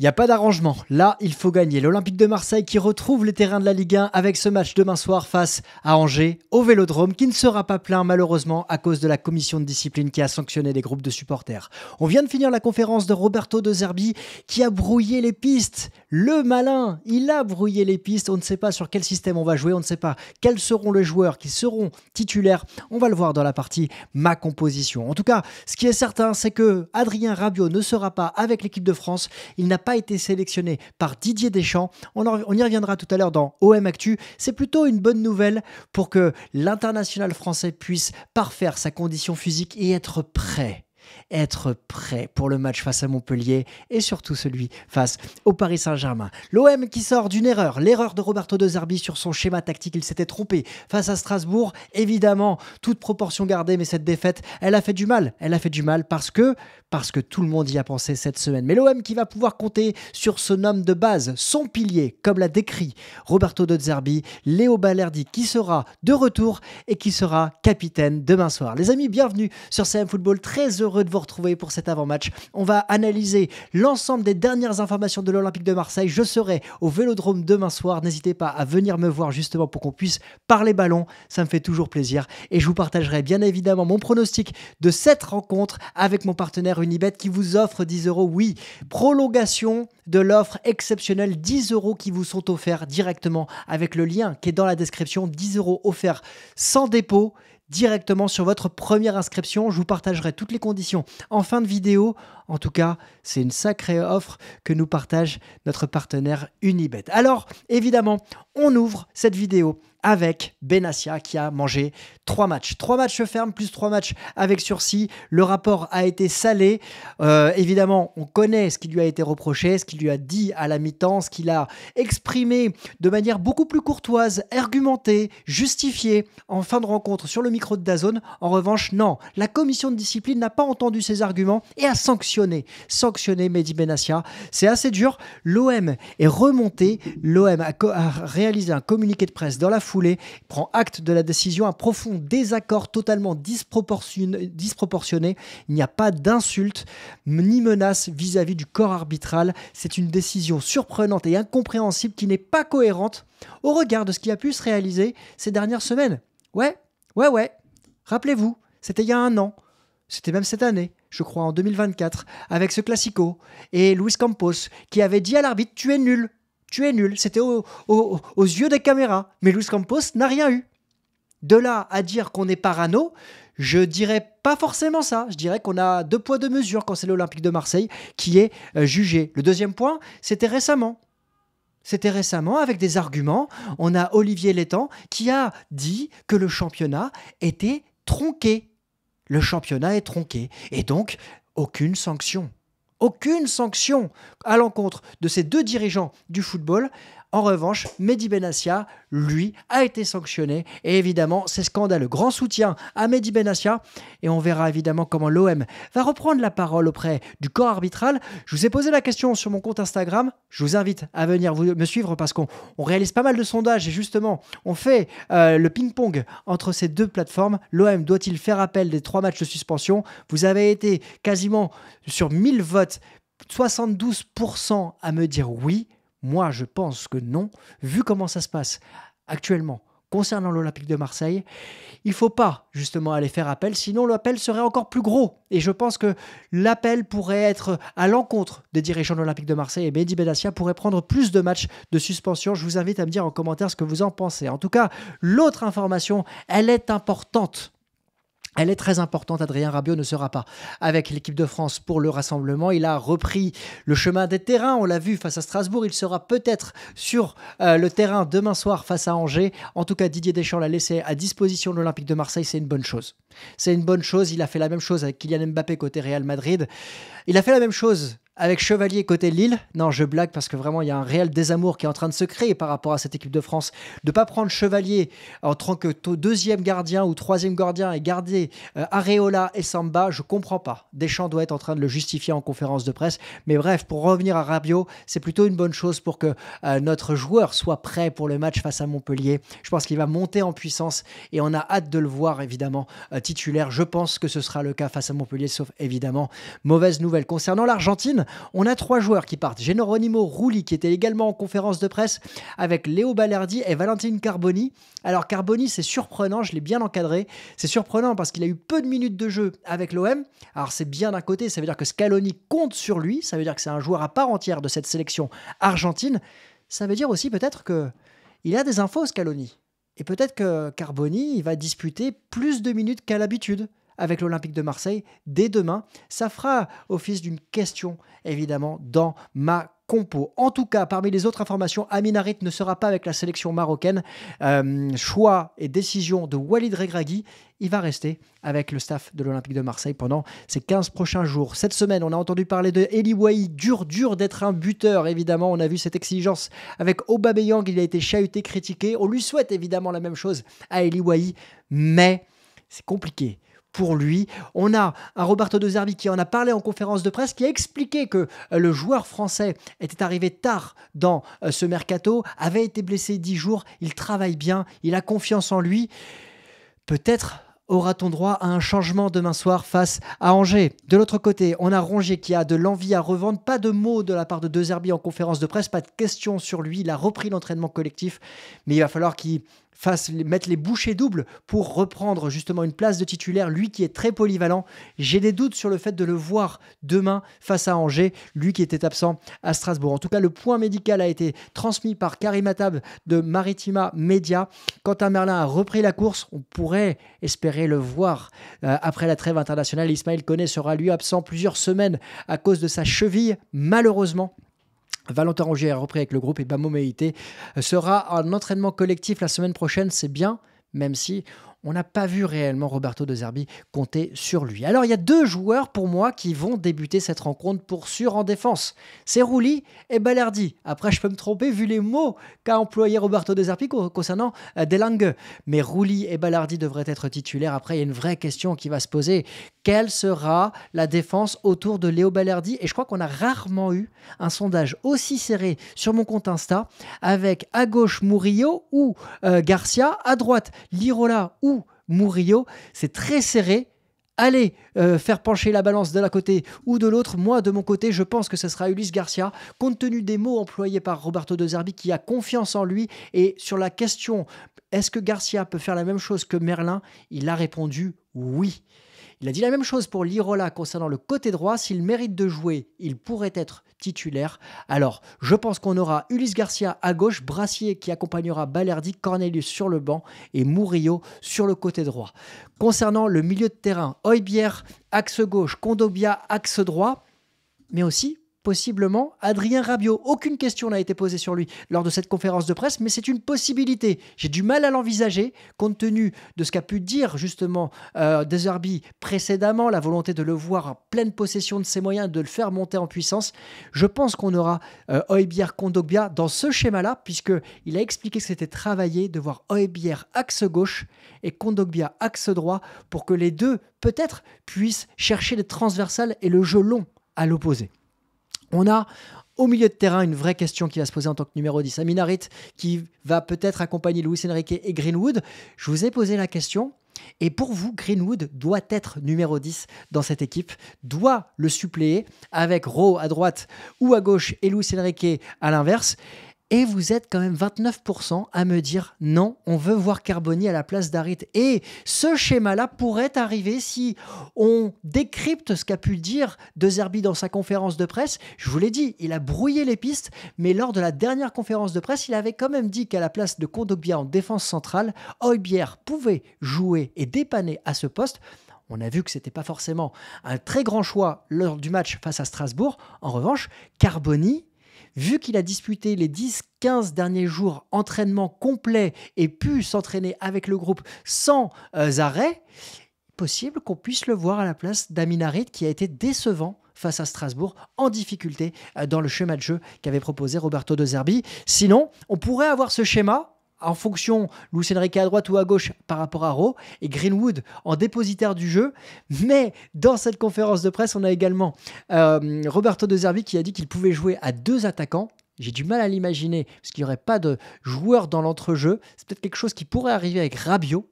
Il n'y a pas d'arrangement. Là, il faut gagner. L'Olympique de Marseille qui retrouve les terrains de la Ligue 1 avec ce match demain soir face à Angers au Vélodrome qui ne sera pas plein malheureusement à cause de la commission de discipline qui a sanctionné des groupes de supporters. On vient de finir la conférence de Roberto de Zerbi qui a brouillé les pistes. Le malin, il a brouillé les pistes. On ne sait pas sur quel système on va jouer, on ne sait pas quels seront les joueurs qui seront titulaires. On va le voir dans la partie ma composition. En tout cas, ce qui est certain, c'est que Adrien Rabiot ne sera pas avec l'équipe de France. Il n'a pas été sélectionné par Didier Deschamps. On, on y reviendra tout à l'heure dans OM Actu. C'est plutôt une bonne nouvelle pour que l'international français puisse parfaire sa condition physique et être prêt être prêt pour le match face à Montpellier et surtout celui face au Paris Saint-Germain. L'OM qui sort d'une erreur, l'erreur de Roberto De Zerbi sur son schéma tactique, il s'était trompé face à Strasbourg, évidemment, toute proportion gardée, mais cette défaite, elle a fait du mal, elle a fait du mal parce que parce que tout le monde y a pensé cette semaine. Mais l'OM qui va pouvoir compter sur son homme de base, son pilier, comme l'a décrit Roberto De Zerbi, Léo Balerdi qui sera de retour et qui sera capitaine demain soir. Les amis, bienvenue sur CM Football, très heureux de vous retrouver pour cet avant-match. On va analyser l'ensemble des dernières informations de l'Olympique de Marseille. Je serai au Vélodrome demain soir. N'hésitez pas à venir me voir justement pour qu'on puisse parler ballon. Ça me fait toujours plaisir. Et je vous partagerai bien évidemment mon pronostic de cette rencontre avec mon partenaire Unibet qui vous offre 10 euros. Oui, prolongation de l'offre exceptionnelle 10 euros qui vous sont offerts directement avec le lien qui est dans la description. 10 euros offerts sans dépôt directement sur votre première inscription. Je vous partagerai toutes les conditions en fin de vidéo. En tout cas, c'est une sacrée offre que nous partage notre partenaire Unibet. Alors, évidemment, on ouvre cette vidéo avec Benassia qui a mangé trois matchs. Trois matchs fermes plus trois matchs avec sursis. Le rapport a été salé. Euh, évidemment, on connaît ce qui lui a été reproché, ce qu'il lui a dit à la mi-temps, ce qu'il a exprimé de manière beaucoup plus courtoise, argumentée, justifiée en fin de rencontre sur le micro de Dazone. En revanche, non, la commission de discipline n'a pas entendu ses arguments et a sanctionné, sanctionné Mehdi Benassia. C'est assez dur. L'OM est remonté. L'OM a, réalisé un communiqué de presse dans la foule prend acte de la décision, un profond désaccord totalement disproportionné. Il n'y a pas d'insulte ni menace vis-à-vis du corps arbitral. C'est une décision surprenante et incompréhensible qui n'est pas cohérente au regard de ce qui a pu se réaliser ces dernières semaines. Ouais, ouais, ouais. Rappelez-vous, c'était il y a un an. C'était même cette année je crois, en 2024, avec ce Classico, et Luis Campos, qui avait dit à l'arbitre Tu es nul tu es nul. C'était aux yeux des caméras. Mais Luis Campos n'a rien eu. De là à dire qu'on est parano, je dirais pas forcément ça. Je dirais qu'on a deux poids, deux mesures quand c'est l'Olympique de Marseille qui est euh, jugé. Le deuxième point, c'était récemment. C'était récemment avec des arguments. On a Olivier Létang qui a dit que le championnat était tronqué. Le championnat est tronqué et donc aucune sanction aucune sanction à l'encontre de ces deux dirigeants du football en revanche, Mehdi Benassia, lui, a été sanctionné. Et évidemment, c'est scandaleux. Grand soutien à Mehdi Benassia. Et on verra évidemment comment l'OM va reprendre la parole auprès du corps arbitral. Je vous ai posé la question sur mon compte Instagram. Je vous invite à venir me suivre parce qu'on réalise pas mal de sondages. Et justement, on fait euh, le ping-pong entre ces deux plateformes. L'OM doit-il faire appel des trois matchs de suspension Vous avez été quasiment sur 1000 votes. 72% à me dire oui, moi, je pense que non, vu comment ça se passe actuellement concernant l'Olympique de Marseille, il ne faut pas justement aller faire appel, sinon l'appel serait encore plus gros. Et je pense que l'appel pourrait être à l'encontre des dirigeants de l'Olympique de Marseille et Mehdi Benassia pourrait prendre plus de matchs de suspension. Je vous invite à me dire en commentaire ce que vous en pensez. En tout cas, l'autre information, elle est importante elle est très importante. Adrien Rabiot ne sera pas avec l'équipe de France pour le rassemblement. Il a repris le chemin des terrains. On l'a vu face à Strasbourg. Il sera peut-être sur euh, le terrain demain soir face à Angers. En tout cas, Didier Deschamps l'a laissé à disposition de l'Olympique de Marseille. C'est une bonne chose. C'est une bonne chose. Il a fait la même chose avec Kylian Mbappé côté Real Madrid. Il a fait la même chose avec Chevalier côté Lille. Non, je blague parce que vraiment, il y a un réel désamour qui est en train de se créer par rapport à cette équipe de France. De ne pas prendre Chevalier en tant que deuxième gardien ou troisième gardien et garder euh, Areola et Samba, je comprends pas. Deschamps doit être en train de le justifier en conférence de presse. Mais bref, pour revenir à Rabiot, c'est plutôt une bonne chose pour que euh, notre joueur soit prêt pour le match face à Montpellier. Je pense qu'il va monter en puissance et on a hâte de le voir, évidemment, euh, titulaire. Je pense que ce sera le cas face à Montpellier, sauf évidemment, mauvaise nouvelle concernant l'Argentine. On a trois joueurs qui partent. Nimo Rulli, qui était également en conférence de presse avec Léo Ballardi et Valentine Carboni. Alors Carboni, c'est surprenant, je l'ai bien encadré. C'est surprenant parce qu'il a eu peu de minutes de jeu avec l'OM. Alors c'est bien d'un côté, ça veut dire que Scaloni compte sur lui, ça veut dire que c'est un joueur à part entière de cette sélection argentine. Ça veut dire aussi peut-être que il a des infos Scaloni. Et peut-être que Carboni, il va disputer plus de minutes qu'à l'habitude avec l'Olympique de Marseille dès demain. Ça fera office d'une question, évidemment, dans ma compo. En tout cas, parmi les autres informations, Amin Harit ne sera pas avec la sélection marocaine. Euh, choix et décision de Walid Regragui. Il va rester avec le staff de l'Olympique de Marseille pendant ces 15 prochains jours. Cette semaine, on a entendu parler de Eli Wahi, dur, dur d'être un buteur, évidemment. On a vu cette exigence avec Aubameyang, il a été chahuté, critiqué. On lui souhaite évidemment la même chose à Eli Wahi, mais c'est compliqué pour lui. On a un Roberto De Zerbi qui en a parlé en conférence de presse, qui a expliqué que euh, le joueur français était arrivé tard dans euh, ce mercato, avait été blessé dix jours, il travaille bien, il a confiance en lui. Peut-être aura-t-on droit à un changement demain soir face à Angers De l'autre côté, on a Rongier qui a de l'envie à revendre. Pas de mots de la part de Zerbi en conférence de presse, pas de questions sur lui. Il a repris l'entraînement collectif, mais il va falloir qu'il mettre les bouchées doubles pour reprendre justement une place de titulaire, lui qui est très polyvalent. J'ai des doutes sur le fait de le voir demain face à Angers, lui qui était absent à Strasbourg. En tout cas, le point médical a été transmis par Karim Atab de Maritima Media. à Merlin a repris la course, on pourrait espérer le voir euh, après la trêve internationale. Ismaël Koné sera lui absent plusieurs semaines à cause de sa cheville, malheureusement. Valentin Rongier a repris avec le groupe et Bamo euh, sera en entraînement collectif la semaine prochaine, c'est bien, même si on n'a pas vu réellement Roberto De Zerbi compter sur lui. Alors il y a deux joueurs pour moi qui vont débuter cette rencontre pour sûr en défense. C'est Rouli et Balardi. Après je peux me tromper vu les mots qu'a employé Roberto De Zerbi concernant euh, Delangue. Mais Rouli et Balardi devraient être titulaires. Après il y a une vraie question qui va se poser quelle sera la défense autour de Léo Ballardi. Et je crois qu'on a rarement eu un sondage aussi serré sur mon compte Insta, avec à gauche Murillo ou euh, Garcia, à droite Lirola ou Murillo. C'est très serré. Allez euh, faire pencher la balance de l'un côté ou de l'autre. Moi, de mon côté, je pense que ce sera Ulysse Garcia, compte tenu des mots employés par Roberto De Zerbi, qui a confiance en lui. Et sur la question, est-ce que Garcia peut faire la même chose que Merlin Il a répondu oui. Il a dit la même chose pour Lirola concernant le côté droit. S'il mérite de jouer, il pourrait être titulaire. Alors, je pense qu'on aura Ulysse Garcia à gauche, Brassier qui accompagnera Balerdi, Cornelius sur le banc et Murillo sur le côté droit. Concernant le milieu de terrain, Oibier, axe gauche, Condobia, axe droit, mais aussi possiblement Adrien Rabiot. Aucune question n'a été posée sur lui lors de cette conférence de presse, mais c'est une possibilité. J'ai du mal à l'envisager, compte tenu de ce qu'a pu dire justement euh, précédemment, la volonté de le voir en pleine possession de ses moyens, de le faire monter en puissance. Je pense qu'on aura euh, Oebier Oebière Kondogbia dans ce schéma-là, puisqu'il a expliqué que c'était travaillé de voir Oebière axe gauche et Kondogbia axe droit pour que les deux, peut-être, puissent chercher les transversales et le jeu long à l'opposé. On a au milieu de terrain une vraie question qui va se poser en tant que numéro 10. Aminarit qui va peut-être accompagner Louis Enrique et Greenwood. Je vous ai posé la question. Et pour vous, Greenwood doit être numéro 10 dans cette équipe, doit le suppléer avec Rowe à droite ou à gauche et Luis Enrique à l'inverse. Et vous êtes quand même 29% à me dire non, on veut voir Carboni à la place d'Arit. Et ce schéma-là pourrait arriver si on décrypte ce qu'a pu dire De Zerbi dans sa conférence de presse. Je vous l'ai dit, il a brouillé les pistes, mais lors de la dernière conférence de presse, il avait quand même dit qu'à la place de Kondogbia en défense centrale, Oybier pouvait jouer et dépanner à ce poste. On a vu que ce n'était pas forcément un très grand choix lors du match face à Strasbourg. En revanche, Carboni Vu qu'il a disputé les 10-15 derniers jours entraînement complet et pu s'entraîner avec le groupe sans euh, arrêt, possible qu'on puisse le voir à la place d'Aminarit qui a été décevant face à Strasbourg en difficulté euh, dans le schéma de jeu qu'avait proposé Roberto De Zerbi. Sinon, on pourrait avoir ce schéma en fonction Lucien Riquet à droite ou à gauche par rapport à Rowe et Greenwood en dépositaire du jeu. Mais dans cette conférence de presse, on a également euh, Roberto De Zerbi qui a dit qu'il pouvait jouer à deux attaquants. J'ai du mal à l'imaginer parce qu'il n'y aurait pas de joueur dans l'entrejeu. C'est peut-être quelque chose qui pourrait arriver avec Rabiot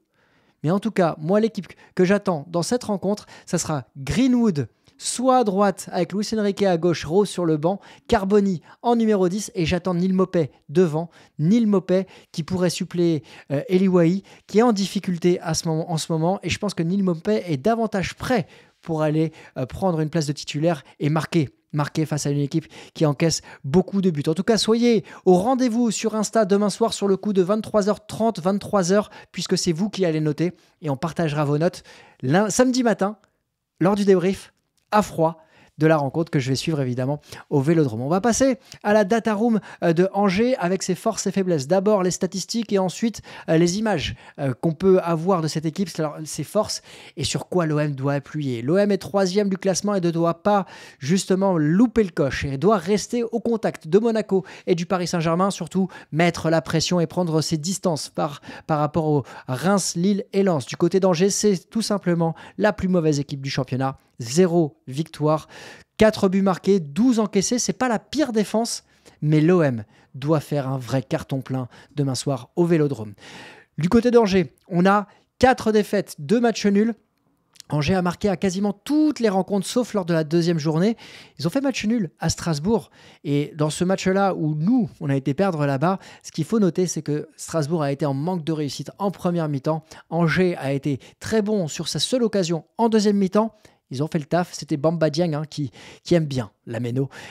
mais en tout cas, moi, l'équipe que j'attends dans cette rencontre, ça sera Greenwood soit à droite avec Luis Enrique à gauche, Rose sur le banc, Carboni en numéro 10 et j'attends Neil Mopet devant, Neil Mopet qui pourrait suppléer euh, Eli Wahi, qui est en difficulté à ce moment, en ce moment et je pense que Neil Mopet est davantage prêt pour aller euh, prendre une place de titulaire et marquer marqué face à une équipe qui encaisse beaucoup de buts. En tout cas, soyez au rendez-vous sur Insta demain soir sur le coup de 23h30, 23h, puisque c'est vous qui allez noter et on partagera vos notes samedi matin lors du débrief à froid de la rencontre que je vais suivre évidemment au Vélodrome. On va passer à la data room euh, de Angers avec ses forces et faiblesses. D'abord les statistiques et ensuite euh, les images euh, qu'on peut avoir de cette équipe, ses forces et sur quoi l'OM doit appuyer. L'OM est troisième du classement et ne doit pas justement louper le coche et doit rester au contact de Monaco et du Paris Saint-Germain, surtout mettre la pression et prendre ses distances par, par rapport au Reims, Lille et Lens. Du côté d'Angers, c'est tout simplement la plus mauvaise équipe du championnat. 0 victoire, 4 buts marqués, 12 encaissés, c'est pas la pire défense, mais l'OM doit faire un vrai carton plein demain soir au Vélodrome. Du côté d'Angers, on a 4 défaites, 2 matchs nuls. Angers a marqué à quasiment toutes les rencontres, sauf lors de la deuxième journée. Ils ont fait match nul à Strasbourg. Et dans ce match-là où nous, on a été perdre là-bas, ce qu'il faut noter, c'est que Strasbourg a été en manque de réussite en première mi-temps. Angers a été très bon sur sa seule occasion en deuxième mi-temps. Ils ont fait le taf. C'était Bamba Dieng hein, qui, aime bien la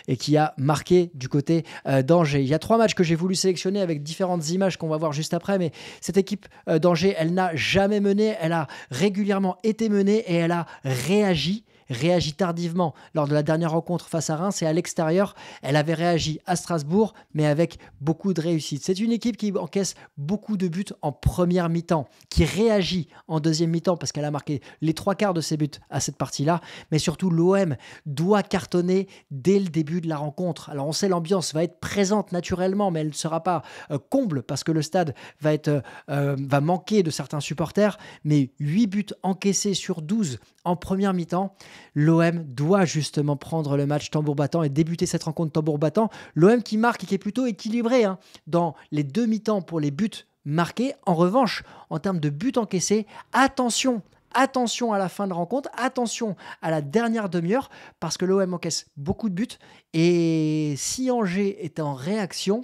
et qui a marqué du côté euh, d'Angers. Il y a trois matchs que j'ai voulu sélectionner avec différentes images qu'on va voir juste après, mais cette équipe euh, d'Angers, elle n'a jamais mené, elle a régulièrement été menée et elle a réagi réagit tardivement. Lors de la dernière rencontre face à Reims et à l'extérieur, elle avait réagi à Strasbourg, mais avec beaucoup de réussite. C'est une équipe qui encaisse beaucoup de buts en première mi-temps, qui réagit en deuxième mi-temps parce qu'elle a marqué les trois quarts de ses buts à cette partie-là. Mais surtout, l'OM doit cartonner dès le début de la rencontre. Alors on sait l'ambiance va être présente naturellement, mais elle ne sera pas euh, comble parce que le stade va, être, euh, euh, va manquer de certains supporters. Mais 8 buts encaissés sur 12 en première mi-temps, l'OM doit justement prendre le match tambour battant et débuter cette rencontre tambour battant. L'OM qui marque et qui est plutôt équilibré hein, dans les demi-temps pour les buts marqués. En revanche, en termes de buts encaissés, attention attention à la fin de rencontre, attention à la dernière demi-heure, parce que l'OM encaisse beaucoup de buts. Et si Angers est en réaction,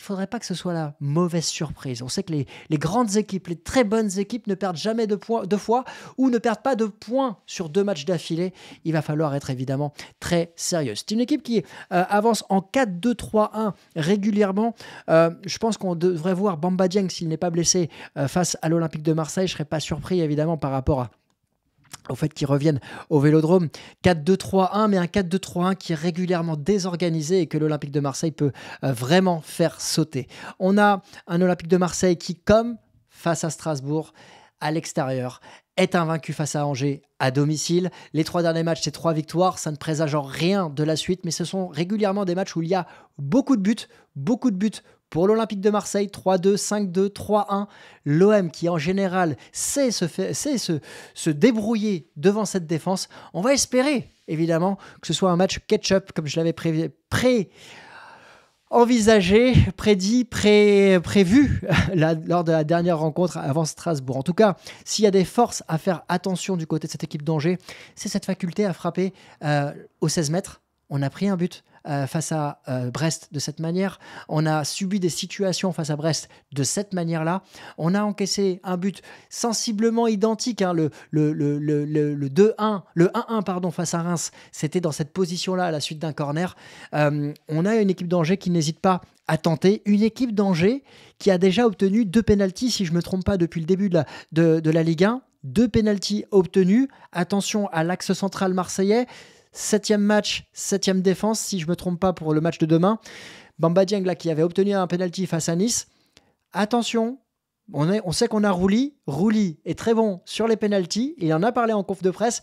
il ne faudrait pas que ce soit la mauvaise surprise. On sait que les, grandes équipes, les très bonnes équipes ne perdent jamais de points, deux fois ou ne perdent pas de points sur deux matchs d'affilée. Il va falloir être évidemment très sérieux. C'est une équipe qui euh, avance en 4-2-3-1 régulièrement. Euh, je pense qu'on devrait voir Bamba Dieng s'il n'est pas blessé euh, face à l'Olympique de Marseille. Je ne serais pas surpris évidemment par rapport à au fait qu'ils reviennent au Vélodrome. 4-2-3-1, mais un 4-2-3-1 qui est régulièrement désorganisé et que l'Olympique de Marseille peut euh, vraiment faire sauter. On a un Olympique de Marseille qui, comme face à Strasbourg, à l'extérieur, est invaincu face à Angers à domicile. Les trois derniers matchs, c'est trois victoires. Ça ne présage en rien de la suite, mais ce sont régulièrement des matchs où il y a beaucoup de buts, beaucoup de buts pour l'Olympique de Marseille, 3-2, 5-2, 3-1. L'OM qui en général sait, se, débrouiller devant cette défense. On va espérer évidemment que ce soit un match catch-up comme je l'avais pré, envisagé, prédit, prévu lors de la dernière rencontre avant Strasbourg. En tout cas, s'il y a des forces à faire attention du côté de cette équipe d'Angers, c'est cette faculté à frapper euh, aux 16 mètres. On a pris un but euh, face à euh, Brest de cette manière. On a subi des situations face à Brest de cette manière-là. On a encaissé un but sensiblement identique. Hein, le, le, le, 2-1, le 1-1 pardon face à Reims, c'était dans cette position-là à la suite d'un corner. Euh, on a une équipe d'Angers qui n'hésite pas à tenter. Une équipe d'Angers qui a déjà obtenu deux pénalties, si je me trompe pas, depuis le début de la, de, de la Ligue 1. Deux pénalties obtenus Attention à l'axe central marseillais. Septième match, septième défense, si je ne me trompe pas pour le match de demain. Bamba qui avait obtenu un penalty face à Nice. Attention, on, sait qu'on a Rouli. Rouli est très bon sur les penalties. Il en a parlé en conf de presse.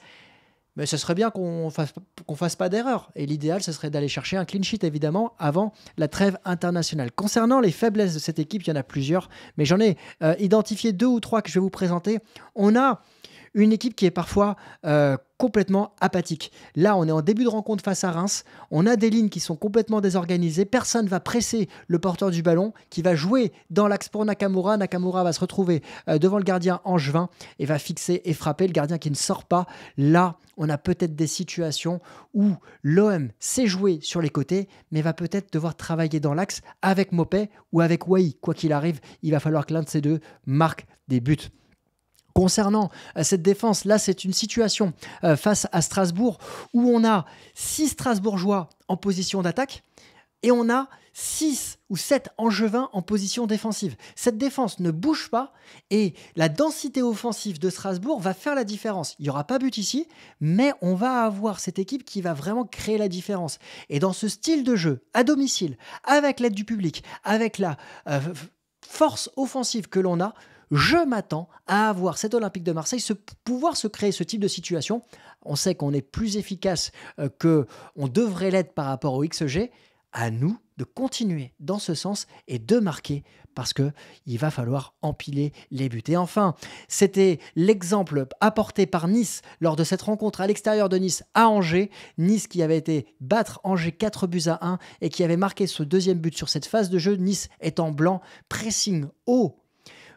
Mais ce serait bien qu'on fasse, qu'on fasse pas d'erreur. Et l'idéal, ce serait d'aller chercher un clean sheet, évidemment, avant la trêve internationale. Concernant les faiblesses de cette équipe, il y en a plusieurs, mais j'en ai euh, identifié deux ou trois que je vais vous présenter. On a une équipe qui est parfois euh, complètement apathique. Là, on est en début de rencontre face à Reims. On a des lignes qui sont complètement désorganisées. Personne ne va presser le porteur du ballon qui va jouer dans l'axe pour Nakamura. Nakamura va se retrouver euh, devant le gardien Angevin et va fixer et frapper le gardien qui ne sort pas. Là, on a peut-être des situations où l'OM sait jouer sur les côtés, mais va peut-être devoir travailler dans l'axe avec Mopé ou avec Wai. Quoi qu'il arrive, il va falloir que l'un de ces deux marque des buts concernant euh, cette défense. Là, c'est une situation euh, face à Strasbourg où on a six Strasbourgeois en position d'attaque et on a 6 ou 7 angevins en position défensive. Cette défense ne bouge pas et la densité offensive de Strasbourg va faire la différence. Il n'y aura pas but ici, mais on va avoir cette équipe qui va vraiment créer la différence. Et dans ce style de jeu, à domicile, avec l'aide du public, avec la euh, force offensive que l'on a, je m'attends à avoir cet Olympique de Marseille, se pouvoir se créer ce type de situation. On sait qu'on est plus efficace qu'on euh, que on devrait l'être par rapport au XG. À nous de continuer dans ce sens et de marquer parce que il va falloir empiler les buts. Et enfin, c'était l'exemple apporté par Nice lors de cette rencontre à l'extérieur de Nice à Angers. Nice qui avait été battre Angers 4 buts à 1 et qui avait marqué ce deuxième but sur cette phase de jeu. Nice est en blanc, pressing haut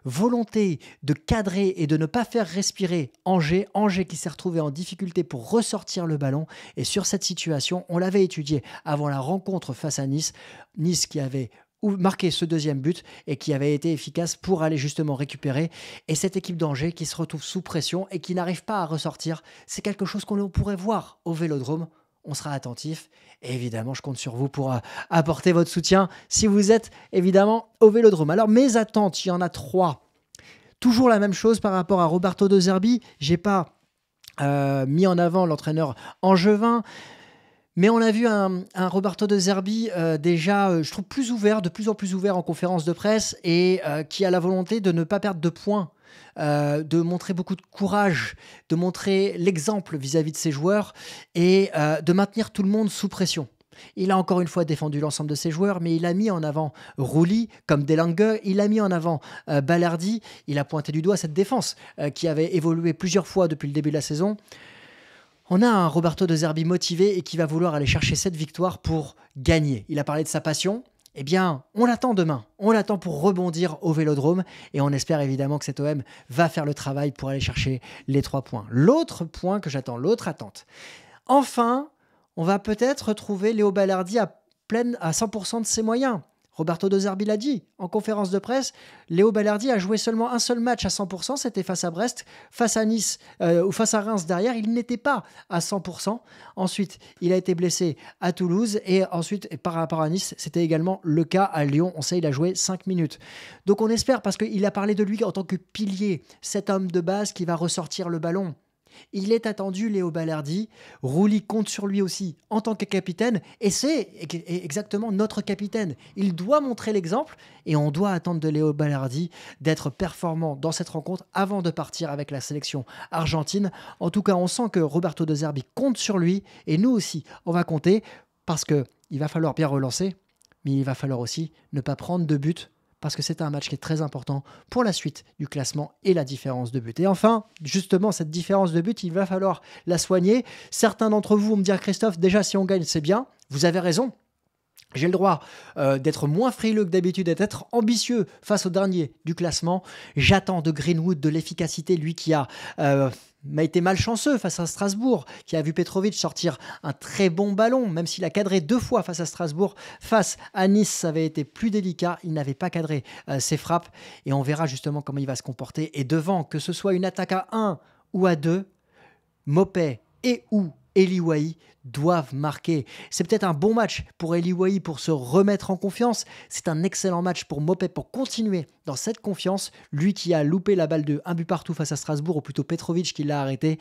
volonté de cadrer et de ne pas faire respirer Angers, Angers qui s'est retrouvé en difficulté pour ressortir le ballon. Et sur cette situation, on l'avait étudié avant la rencontre face à Nice, Nice qui avait marqué ce deuxième but et qui avait été efficace pour aller justement récupérer. Et cette équipe d'Angers qui se retrouve sous pression et qui n'arrive pas à ressortir, c'est quelque chose qu'on pourrait voir au Vélodrome on sera attentif. évidemment, je compte sur vous pour euh, apporter votre soutien si vous êtes évidemment au vélodrome. Alors, mes attentes, il y en a trois. Toujours la même chose par rapport à Roberto De Zerbi. J'ai pas euh, mis en avant l'entraîneur Angevin. Mais on a vu un, Roberto de Zerbi euh, déjà, je trouve, plus ouvert, de plus en plus ouvert en conférence de presse et qui a la volonté de ne pas perdre de points euh, de montrer beaucoup de courage, de montrer l'exemple vis-à-vis de ses joueurs et euh, de maintenir tout le monde sous pression. Il a encore une fois défendu l'ensemble de ses joueurs, mais il a mis en avant Rouli comme Delange, il a mis en avant euh, il a pointé du doigt cette défense euh, qui avait évolué plusieurs fois depuis le début de la saison. On a un Roberto De Zerbi motivé et qui va vouloir aller chercher cette victoire pour gagner. Il a parlé de sa passion, eh bien, on l'attend demain. On l'attend pour rebondir au vélodrome et on espère évidemment que cet OM va faire le travail pour aller chercher les trois points. L'autre point que j'attends, l'autre attente. Enfin, on va peut-être retrouver Léo Ballardi à, pleine, à 100% de ses moyens. Roberto De l'a dit en conférence de presse, Léo Ballardi a joué seulement un seul match à 100%, c'était face à Brest, face à Nice euh, ou face à Reims derrière, il n'était pas à 100%. Ensuite, il a été blessé à Toulouse et ensuite, par rapport à Nice, c'était également le cas à Lyon. On sait, il a joué 5 minutes. Donc on espère, parce qu'il a parlé de lui en tant que pilier, cet homme de base qui va ressortir le ballon. Il est attendu, Léo Ballardi. Rouli compte sur lui aussi en tant que capitaine. Et c'est exactement notre capitaine. Il doit montrer l'exemple et on doit attendre de Léo Ballardi d'être performant dans cette rencontre avant de partir avec la sélection argentine. En tout cas, on sent que Roberto De Zerbi compte sur lui et nous aussi, on va compter parce qu'il va falloir bien relancer, mais il va falloir aussi ne pas prendre de buts parce que c'est un match qui est très important pour la suite du classement et la différence de but. Et enfin, justement, cette différence de but, il va falloir la soigner. Certains d'entre vous vont me dire, Christophe, déjà si on gagne, c'est bien. Vous avez raison, j'ai le droit euh, d'être moins frileux que d'habitude d'être ambitieux face au dernier du classement. J'attends de Greenwood de l'efficacité, lui qui a... Euh, m'a été malchanceux face à Strasbourg, qui a vu Petrovic sortir un très bon ballon, même s'il a cadré deux fois face à Strasbourg. Face à Nice, ça avait été plus délicat. Il n'avait pas cadré euh, ses frappes. Et on verra justement comment il va se comporter. Et devant, que ce soit une attaque à 1 ou à 2, Mopé et ou Eliwai doivent marquer. C'est peut-être un bon match pour Eliwai pour se remettre en confiance. C'est un excellent match pour Mopé pour continuer dans cette confiance. Lui qui a loupé la balle de un but partout face à Strasbourg, ou plutôt Petrovic qui l'a arrêté.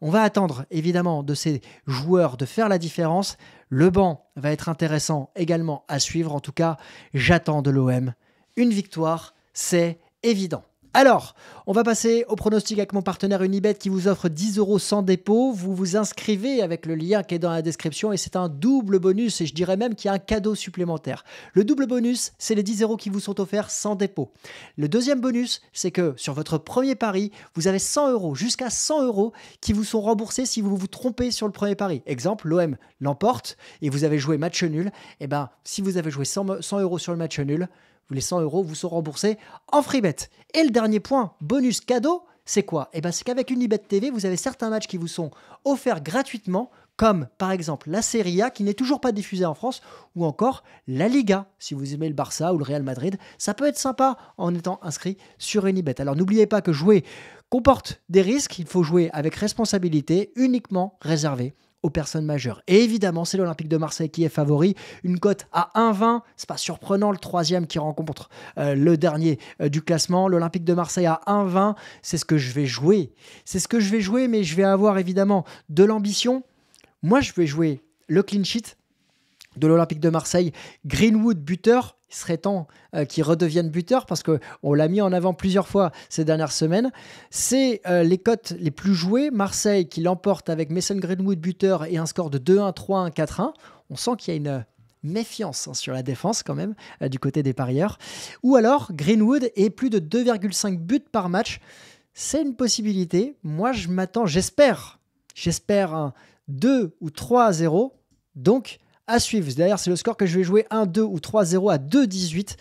On va attendre évidemment de ces joueurs de faire la différence. Le banc va être intéressant également à suivre. En tout cas, j'attends de l'OM une victoire. C'est évident. Alors, on va passer au pronostic avec mon partenaire Unibet qui vous offre 10 euros sans dépôt. Vous vous inscrivez avec le lien qui est dans la description et c'est un double bonus et je dirais même qu'il y a un cadeau supplémentaire. Le double bonus, c'est les 10 euros qui vous sont offerts sans dépôt. Le deuxième bonus, c'est que sur votre premier pari, vous avez 100 euros, jusqu'à 100 euros qui vous sont remboursés si vous vous trompez sur le premier pari. Exemple, l'OM l'emporte et vous avez joué match nul. Eh bien, si vous avez joué 100 euros sur le match nul, les 100 euros vous sont remboursés en Freebet. Et le dernier point, bonus cadeau, c'est quoi Eh bien c'est qu'avec Unibet TV, vous avez certains matchs qui vous sont offerts gratuitement, comme par exemple la Serie A qui n'est toujours pas diffusée en France, ou encore la Liga. Si vous aimez le Barça ou le Real Madrid, ça peut être sympa en étant inscrit sur Unibet. Alors n'oubliez pas que jouer comporte des risques, il faut jouer avec responsabilité, uniquement réservé aux personnes majeures. Et évidemment, c'est l'Olympique de Marseille qui est favori. Une cote à 1,20, c'est pas surprenant, le troisième qui rencontre euh, le dernier euh, du classement. L'Olympique de Marseille à 1,20, c'est ce que je vais jouer. C'est ce que je vais jouer, mais je vais avoir évidemment de l'ambition. Moi, je vais jouer le clean sheet de l'Olympique de Marseille, Greenwood buteur, il serait temps euh, qu'il redevienne buteur parce qu'on l'a mis en avant plusieurs fois ces dernières semaines. C'est euh, les cotes les plus jouées. Marseille qui l'emporte avec Mason Greenwood buteur et un score de 2-1, 3-1, 4-1. On sent qu'il y a une méfiance hein, sur la défense quand même euh, du côté des parieurs. Ou alors Greenwood et plus de 2,5 buts par match. C'est une possibilité. Moi je m'attends, j'espère, j'espère un 2 ou 3-0. Donc à suivre. D'ailleurs, c'est le score que je vais jouer 1-2 ou 3-0 à 2-18.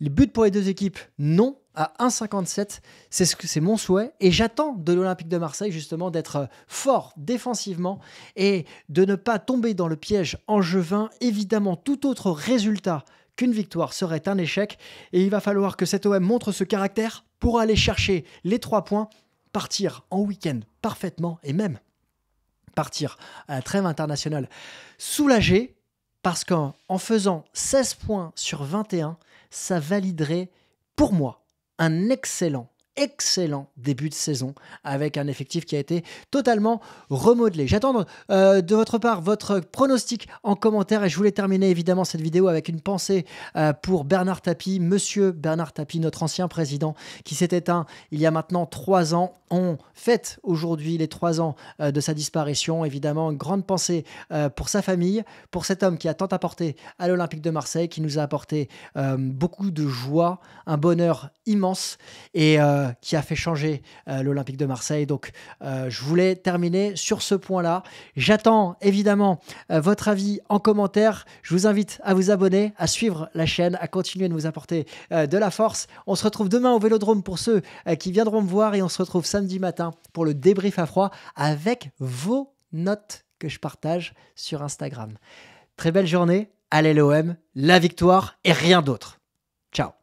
Les buts pour les deux équipes, non, à 1,57. C'est ce c'est mon souhait. Et j'attends de l'Olympique de Marseille, justement, d'être euh, fort défensivement et de ne pas tomber dans le piège en jeu 20. Évidemment, tout autre résultat qu'une victoire serait un échec. Et il va falloir que cet OM montre ce caractère pour aller chercher les trois points, partir en week-end parfaitement et même partir à la trêve internationale soulagée parce qu'en faisant 16 points sur 21, ça validerait pour moi un excellent excellent début de saison avec un effectif qui a été totalement remodelé. J'attends euh, de votre part votre pronostic en commentaire et je voulais terminer évidemment cette vidéo avec une pensée euh, pour Bernard Tapie, monsieur Bernard Tapie, notre ancien président qui s'est éteint il y a maintenant trois ans. On fête aujourd'hui les trois ans euh, de sa disparition. Évidemment, une grande pensée pour sa famille, pour cet homme qui a tant apporté à l'Olympique de Marseille, qui nous a apporté beaucoup de joie, un bonheur immense et qui a fait changer euh, l'Olympique de Marseille. Donc, euh, je voulais terminer sur ce point-là. J'attends évidemment euh, votre avis en commentaire. Je vous invite à vous abonner, à suivre la chaîne, à continuer de nous apporter de la force. On se retrouve demain au Vélodrome pour ceux qui viendront me voir et on se retrouve samedi matin pour le débrief à froid avec vos notes que je partage sur Instagram. Très belle journée, allez l'OM, la victoire et rien d'autre. Ciao